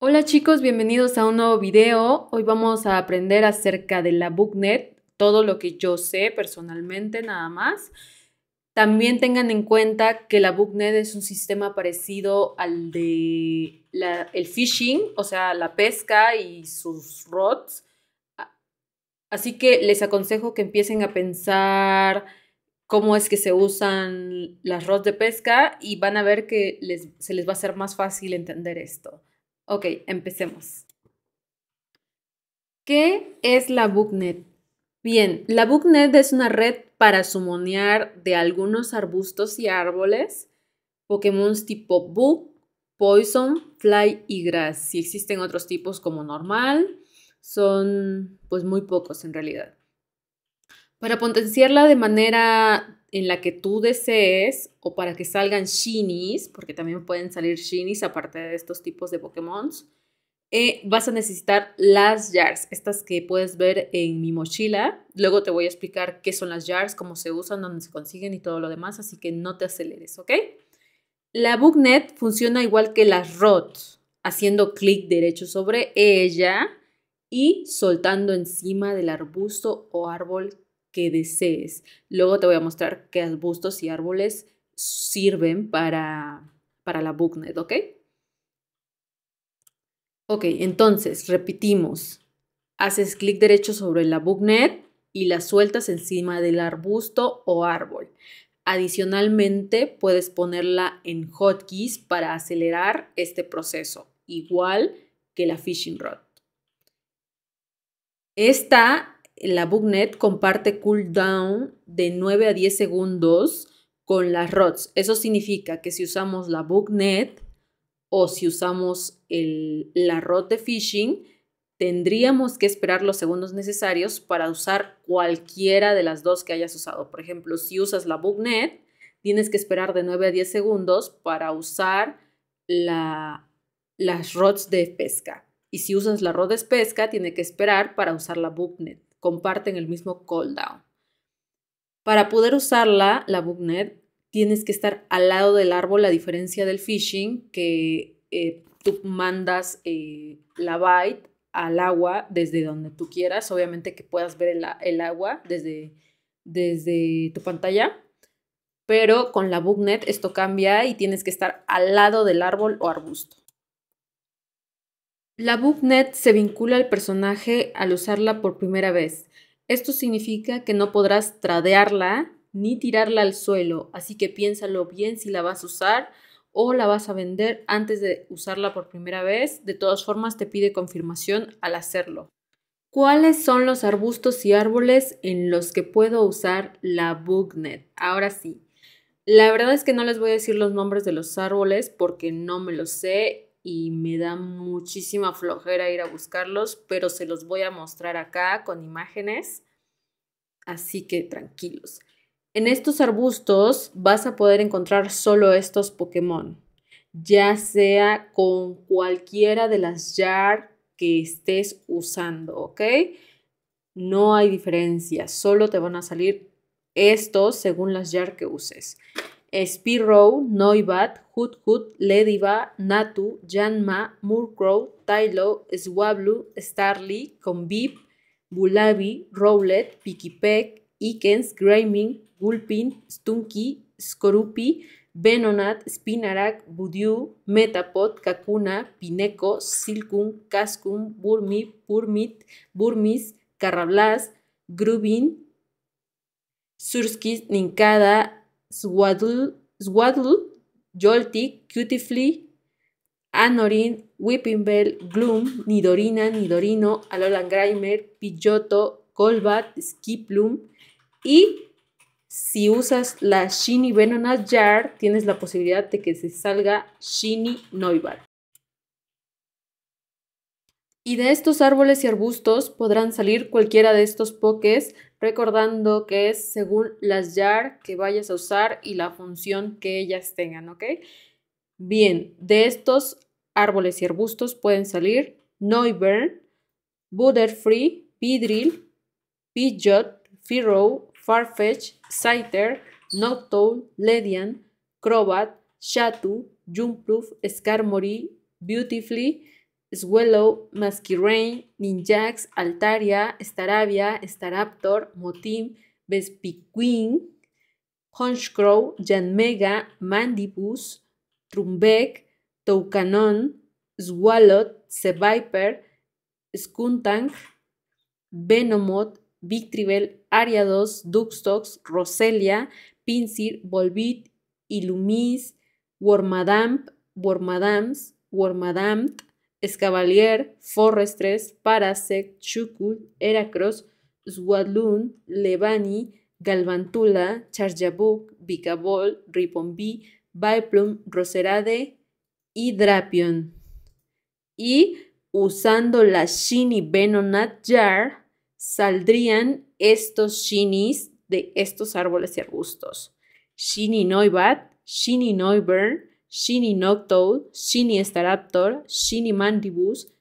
Hola chicos, bienvenidos a un nuevo video. Hoy vamos a aprender acerca de la BookNet, todo lo que yo sé personalmente nada más. También tengan en cuenta que la BookNet es un sistema parecido al de el fishing, o sea, la pesca y sus rods. Así que les aconsejo que empiecen a pensar cómo es que se usan las rods de pesca y van a ver que les, se les va a ser más fácil entender esto. Ok, empecemos. ¿Qué es la BookNet? Bien, la BookNet es una red para sumonear de algunos arbustos y árboles Pokémon tipo Book, Poison, Fly y Grass. Si existen otros tipos como normal, son pues muy pocos en realidad. Para potenciarla de manera en la que tú desees o para que salgan Shinies, porque también pueden salir Shinies aparte de estos tipos de Pokémon, eh, vas a necesitar las jars, estas que puedes ver en mi mochila. Luego te voy a explicar qué son las jars, cómo se usan, dónde se consiguen y todo lo demás, así que no te aceleres, ¿ok? La BookNet funciona igual que las ROT, haciendo clic derecho sobre ella y soltando encima del arbusto o árbol que desees. Luego te voy a mostrar qué arbustos y árboles sirven para, para la booknet, ¿ok? Ok, entonces, repetimos. Haces clic derecho sobre la booknet y la sueltas encima del arbusto o árbol. Adicionalmente, puedes ponerla en hotkeys para acelerar este proceso, igual que la fishing rod. Esta la bugnet comparte cooldown de 9 a 10 segundos con las rods. Eso significa que si usamos la bugnet o si usamos la ROT de fishing, tendríamos que esperar los segundos necesarios para usar cualquiera de las dos que hayas usado. Por ejemplo, si usas la bugnet, tienes que esperar de 9 a 10 segundos para usar las rods de pesca. Y si usas la rod de pesca, tienes que esperar para usar la BookNet comparten el mismo cooldown. Para poder usarla, la BookNet, tienes que estar al lado del árbol, a diferencia del phishing, que eh, tú mandas eh, la byte al agua desde donde tú quieras, obviamente que puedas ver el, agua desde, desde tu pantalla, pero con la BookNet esto cambia y tienes que estar al lado del árbol o arbusto. La Bugnet se vincula al personaje al usarla por primera vez. Esto significa que no podrás tradearla ni tirarla al suelo, así que piénsalo bien si la vas a usar o la vas a vender antes de usarla por primera vez. De todas formas, te pide confirmación al hacerlo. ¿Cuáles son los arbustos y árboles en los que puedo usar la Bugnet? Ahora sí. La verdad es que no les voy a decir los nombres de los árboles porque no me los sé y me da muchísima flojera ir a buscarlos, pero se los voy a mostrar acá con imágenes, así que tranquilos. En estos arbustos vas a poder encontrar solo estos Pokémon, ya sea con cualquiera de las YAR que estés usando, ¿ok? No hay diferencia, solo te van a salir estos según las YAR que uses. Spiro, Noibat, Hut-Hut, Lediva, Natu, Janma, Murkrow, Tylo, Swablu, Starly, Convip, Bulabi, Rowlet, Pikipek, Ikens, Graming, Gulpin, Stunky, Skorupi, Venonat, Spinarak, Budiu, Metapod, Kakuna, Pineco, Silcum, Cascum, Burmi, Burmit, Burmis, Carrablas, Grubin, Surskis, Nincada, Swaddle, Swaddle Jolty, Cutifly, Anorin, Whipping Bell, Gloom, Nidorina, Nidorino, Alolan Grimer, Pidgeotto, Colbat, Skiplum. y si usas la Shiny Venonat Jar, tienes la posibilidad de que se salga Shiny Noibar. Y de estos árboles y arbustos podrán salir cualquiera de estos poques, recordando que es según las jar que vayas a usar y la función que ellas tengan, ¿ok? Bien, de estos árboles y arbustos pueden salir Noivern, Butterfree, Pidril, Pidgeot, Firrow, Farfetch, Scyther, Noctowl, Ledian, Crobat, Shatu, Jumproof, Skarmory, Beautifully, Swellow, Masquerain, Ninjax, Altaria, Staravia, Staraptor, Motim, Vespiquin, Honchcrow, Janmega, Mandibus, Trumbeck, Toucanon, Swallot, Seviper, Skuntank, Venomoth, Victrivel, Ariados, Duxtox, Roselia, Pinsir, Volbit, Illumis, Wormadamp, Wormadams, Wormadamt, Escavalier, Forrestres, Parasec, Chukul, Heracross, Swadloon, Levani, Galvantula, Charjabuk, Bicabol, Ripombi, Baiplum, Roserade y Drapion. Y usando la Shinny Venonat Jar, saldrían estos Shinis de estos árboles y arbustos. Shini Noibat, Shini Noiburn, Shiny Staraptor, Mandibus,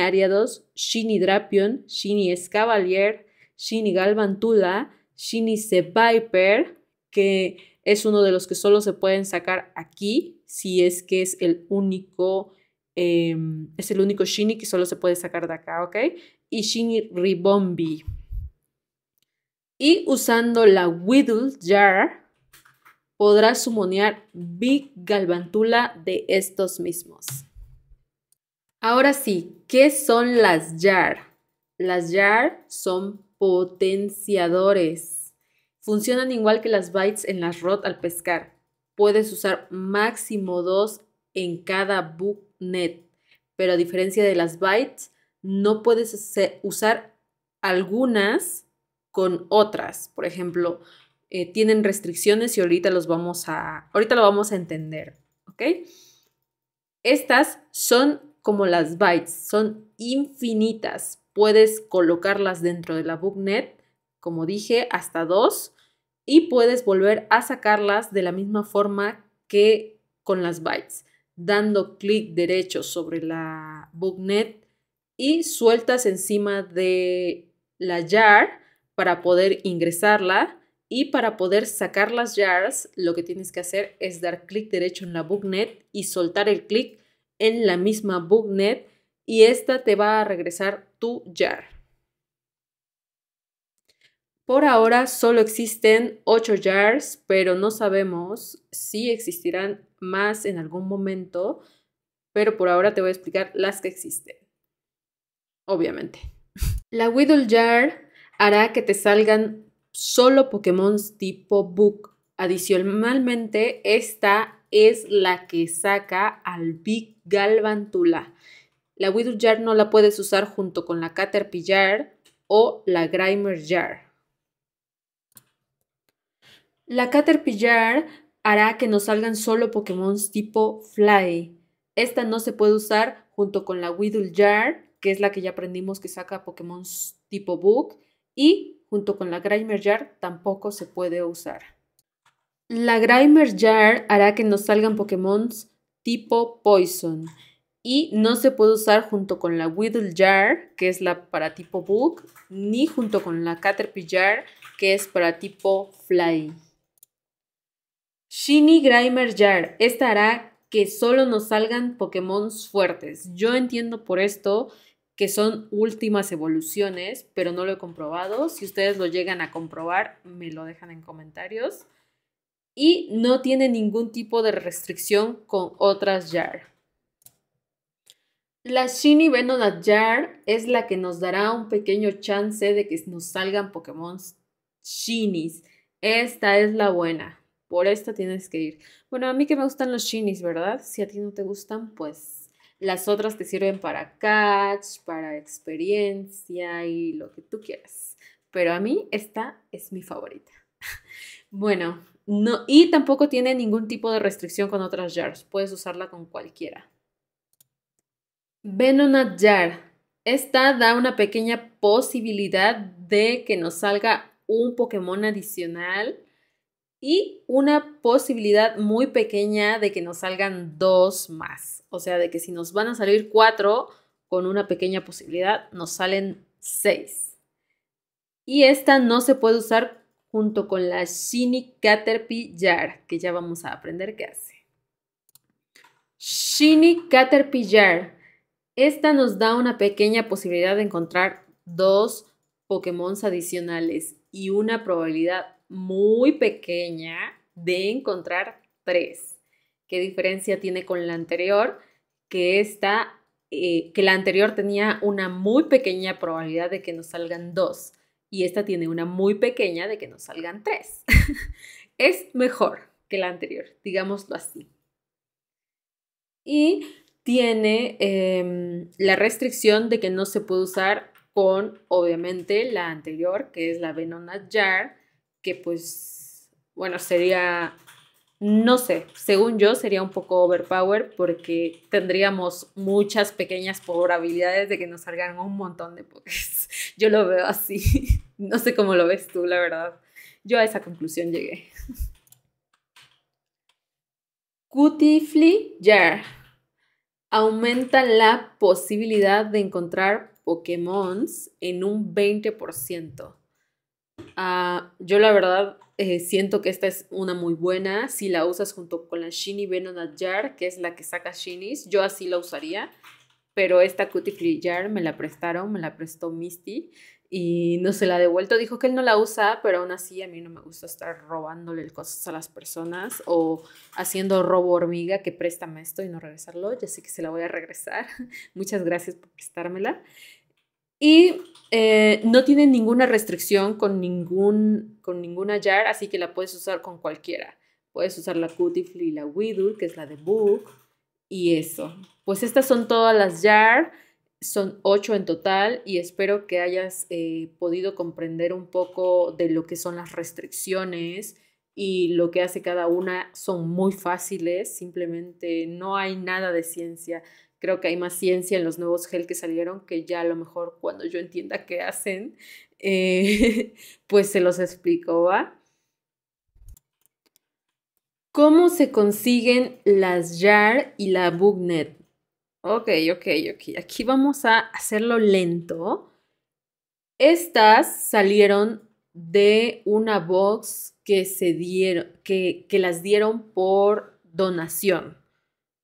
Ariados, Shiny Drapion, Shiny Escavalier, Shiny Galvantula, Shiny Seviper, que es uno de los que solo se pueden sacar aquí, si es que es el único, em, es el único Shini que solo se puede sacar de acá, ¿ok? Y Shiny Ribombi. Y usando la Whittle Jar, podrás sumonear Big Galvantula de estos mismos. Ahora sí, ¿qué son las YAR? Las YAR son potenciadores. Funcionan igual que las bytes en las ROT al pescar. Puedes usar máximo dos en cada net pero a diferencia de las bytes, no puedes usar algunas con otras. Por ejemplo, eh, tienen restricciones y ahorita los vamos a, ahorita lo vamos a entender, Estas son como las bytes, son infinitas. Puedes colocarlas dentro de la booknet, como dije, hasta dos, y puedes volver a sacarlas de la misma forma que con las bytes, dando clic derecho sobre la booknet y sueltas encima de la jar para poder ingresarla y para poder sacar las jars, lo que tienes que hacer es dar clic derecho en la booknet y soltar el clic en la misma booknet y esta te va a regresar tu jar. Por ahora solo existen 8 jars, pero no sabemos si existirán más en algún momento, pero por ahora te voy a explicar las que existen. Obviamente. La widow Jar hará que te salgan solo Pokémon tipo Book. Adicionalmente, esta es la que saca al Big Galvantula. La Widow Jar no la puedes usar junto con la Caterpillar o la Grimer Jar. La Caterpillar hará que nos salgan solo Pokémon tipo Fly. Esta no se puede usar junto con la Widow Jar, que es la que ya aprendimos que saca Pokémon tipo Book, y junto con la Grimer Jar tampoco se puede usar. La Grimer Jar hará que nos salgan Pokémon tipo Poison y no se puede usar junto con la Weedle Jar, que es la para tipo Bug, ni junto con la Caterpie Jar, que es para tipo Fly. Shiny Grimer Jar, esta hará que solo nos salgan Pokémon fuertes. Yo entiendo por esto que son últimas evoluciones, pero no lo he comprobado. Si ustedes lo llegan a comprobar, me lo dejan en comentarios. Y no tiene ningún tipo de restricción con otras JAR. La Shiny Venonat Jar es la que nos dará un pequeño chance de que nos salgan Pokémon Shinies. Esta es la buena. Por esta tienes que ir. Bueno, a mí que me gustan los Shinies, ¿verdad? Si a ti no te gustan, pues las otras te sirven para catch, para experiencia y lo que tú quieras. Pero a mí esta es mi favorita. Bueno, no, y tampoco tiene ningún tipo de restricción con otras jars. Puedes usarla con cualquiera. Venonat Jar. Esta da una pequeña posibilidad de que nos salga un Pokémon adicional y una posibilidad muy pequeña de que nos salgan dos más. O sea, de que si nos van a salir cuatro, con una pequeña posibilidad, nos salen seis. Y esta no se puede usar junto con la Shiny Caterpillar, que ya vamos a aprender qué hace. Shiny Caterpillar. Esta nos da una pequeña posibilidad de encontrar dos Pokémon adicionales y una probabilidad muy pequeña de encontrar tres. ¿Qué diferencia tiene con la anterior? Que esta, eh, que la anterior tenía una muy pequeña probabilidad de que nos salgan dos y esta tiene una muy pequeña de que nos salgan tres. es mejor que la anterior, digámoslo así. Y tiene em, la restricción de que no se puede usar con, obviamente, la anterior, que es la Venona Jar, que pues, bueno, sería, no sé, según yo sería un poco overpower porque tendríamos muchas pequeñas probabilidades de que nos salgan un montón de pokés. Yo lo veo así, no sé cómo lo ves tú, la verdad. Yo a esa conclusión llegué. Cutifly Jar aumenta la posibilidad de encontrar pokémons en un 20%. Ah, yo la verdad eh, siento que esta es una muy buena. Si la usas junto con la shinny Venom Jar, que es la que saca Shinies. yo así la usaría. Pero esta Cutie Free Jar me la prestaron, me la prestó Misty y no se la ha devuelto. Dijo que él no la usa, pero aún así a mí no me gusta estar robándole cosas a las personas o haciendo robo hormiga que préstame esto y no regresarlo. Ya sé que se la voy a regresar. Muchas gracias por prestármela. Y eh, no tiene ninguna restricción con, ningún, con ninguna jar, así que la puedes usar con cualquiera. Puedes usar la Cutifly y la Widow, que es la de Book, y eso. Pues estas son todas las jar, son ocho en total, y espero que hayas eh, podido comprender un poco de lo que son las restricciones y lo que hace cada una. Son muy fáciles, simplemente no hay nada de ciencia creo que hay más ciencia en los nuevos gel que salieron que ya a lo mejor cuando yo entienda qué hacen, eh, pues se los explico, ¿va? ¿Cómo se consiguen las JAR y la bugnet? Ok, ok, ok. Aquí vamos a hacerlo lento. Estas salieron de una box que se dieron, que, que las dieron por donación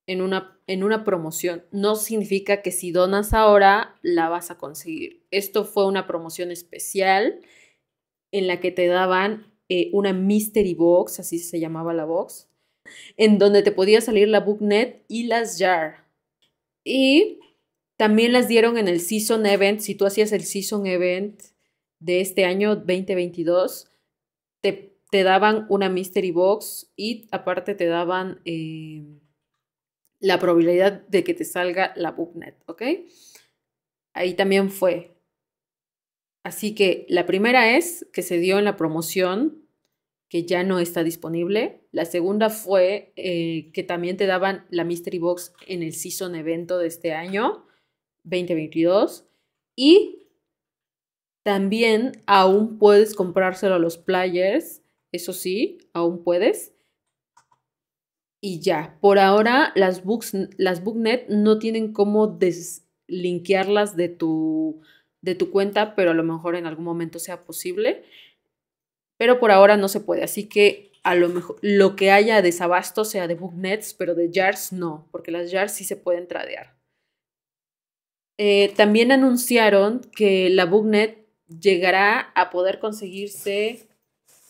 en una, en una promoción. No significa que si donas ahora la vas a conseguir. Esto fue una promoción especial en la que te daban eh, una mystery box, así se llamaba la box, en donde te podía salir la booknet y las jar. Y también las dieron en el season event. Si tú hacías el season event de este año 2022, te, te daban una mystery box y aparte te daban... Eh, la probabilidad de que te salga la BookNet, ¿ok? Ahí también fue. Así que la primera es que se dio en la promoción, que ya no está disponible. La segunda fue eh, que también te daban la Mystery Box en el Season Evento de este año, 2022. Y también aún puedes comprárselo a los players, eso sí, aún puedes y ya. Por ahora, las, books, las booknet no tienen cómo deslinkearlas de tu, de tu cuenta, pero a lo mejor en algún momento sea posible. Pero por ahora no se puede, así que a lo mejor lo que haya desabasto sea de booknets, pero de jars no, porque las jars sí se pueden tradear. Eh, también anunciaron que la booknet llegará a poder conseguirse,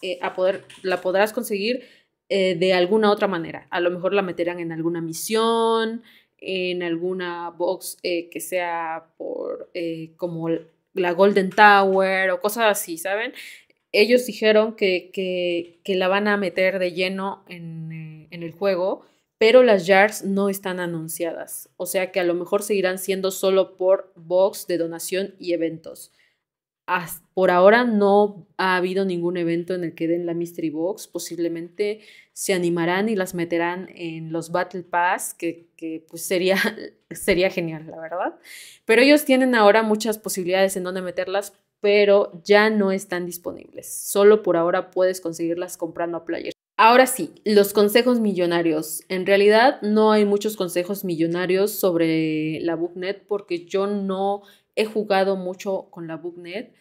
eh, a poder, la podrás conseguir eh, de alguna otra manera. A lo mejor la meterán en alguna misión, en alguna box eh, que sea por eh, como la Golden Tower o cosas así, ¿saben? Ellos dijeron que, la van a meter de lleno en, en el juego, pero las jars no están anunciadas. O sea que a lo mejor seguirán siendo solo por box de donación y eventos por ahora no ha habido ningún evento en el que den la Mystery Box. Posiblemente se animarán y las meterán en los Battle Pass, que, pues sería, sería genial, la verdad. Pero ellos tienen ahora muchas posibilidades en dónde meterlas, pero ya no están disponibles. Solo por ahora puedes conseguirlas comprando a Player. Ahora sí, los consejos millonarios. En realidad no hay muchos consejos millonarios sobre la BookNet porque yo no he jugado mucho con la BookNet.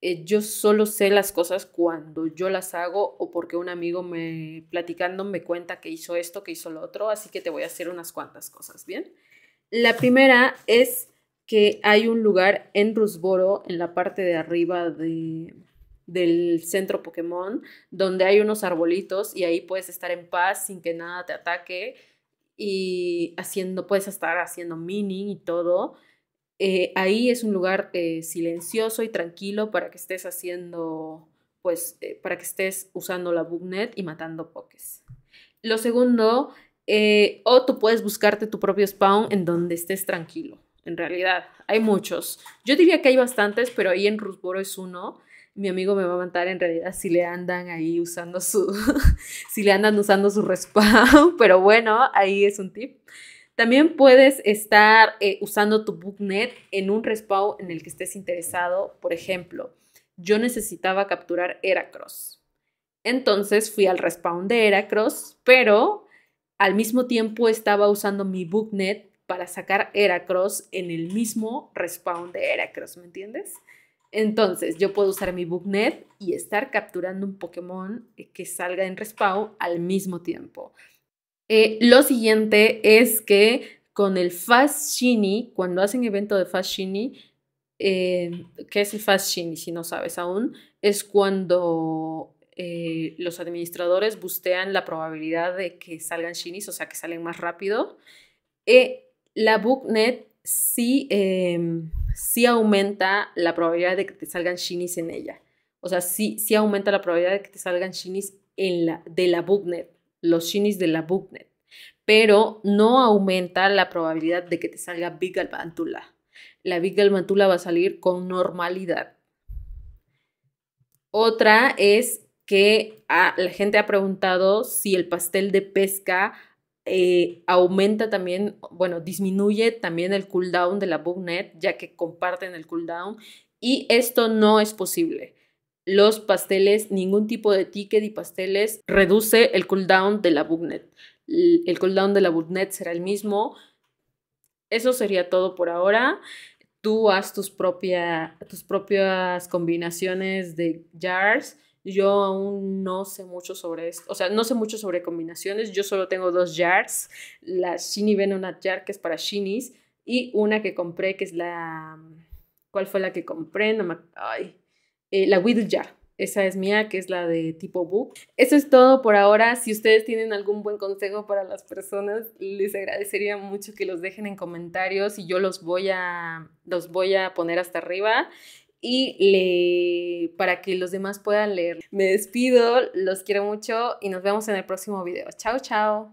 Eh, yo solo sé las cosas cuando yo las hago o porque un amigo me platicando me cuenta que hizo esto, que hizo lo otro, así que te voy a hacer unas cuantas cosas, ¿bien? La primera es que hay un lugar en Rusboro, en la parte de arriba de, del centro Pokémon, donde hay unos arbolitos y ahí puedes estar en paz sin que nada te ataque y haciendo, puedes estar haciendo mini y todo. Eh, ahí es un lugar eh, silencioso y tranquilo para que estés haciendo, pues, eh, para que estés usando la BookNet y matando pokés. Lo segundo, o tú puedes buscarte tu propio spawn en donde estés tranquilo. En realidad, hay muchos. Yo diría que hay bastantes, pero ahí en Rusboro es uno. Mi amigo me va a matar en realidad si le andan ahí usando su, si le andan usando su respawn, pero bueno, ahí es un tip. También puedes estar eh, usando tu BookNet en un respawn en el que estés interesado. Por ejemplo, yo necesitaba capturar Heracross. Entonces fui al respawn de Heracross, pero al mismo tiempo estaba usando mi BookNet para sacar Heracross en el mismo respawn de Heracross, ¿me entiendes? Entonces, yo puedo usar mi BookNet y estar capturando un Pokémon eh, que salga en respawn al mismo tiempo. Eh, lo siguiente es que con el Fast Shiny, cuando hacen evento de Fast Shiny, eh, ¿qué es el Fast Shiny si no sabes aún? Es cuando eh, los administradores bustean la probabilidad de que salgan Shinies, o sea, que salen más rápido. la BookNet em, sí, aumenta la probabilidad de que te salgan Shinies en ella. O sea, sí, aumenta la probabilidad de que te salgan Shinies en la, de la BookNet los shinies de la booknet, pero no aumenta la probabilidad de que te salga Big Galvantula. La Big Galvantula va a salir con normalidad. Otra es que la gente ha preguntado si el pastel de pesca eh, aumenta también, bueno, disminuye también el cooldown de la booknet, ya que comparten el cooldown. Y esto no es posible los pasteles, ningún tipo de ticket y pasteles reduce el cooldown de la bugnet. El cooldown de la bugnet será el mismo. Eso sería todo por ahora. Tú haz tus, tus propias combinaciones de jars. Yo aún no sé mucho sobre esto, o sea, no sé mucho sobre combinaciones. Yo solo tengo dos jars, la Shiny Venonat Jar, que es para Shinies, y una que compré, que es la... ¿Cuál fue la que compré? No me... Ay, eh, la ya, Esa es mía, que es la de tipo book. Eso es todo por ahora. Si ustedes tienen algún buen consejo para las personas, les agradecería mucho que los dejen en comentarios y yo los voy a, los voy a poner hasta arriba y le, para que los demás puedan leer. Me despido, los quiero mucho y nos vemos en el próximo video. Chao, chao.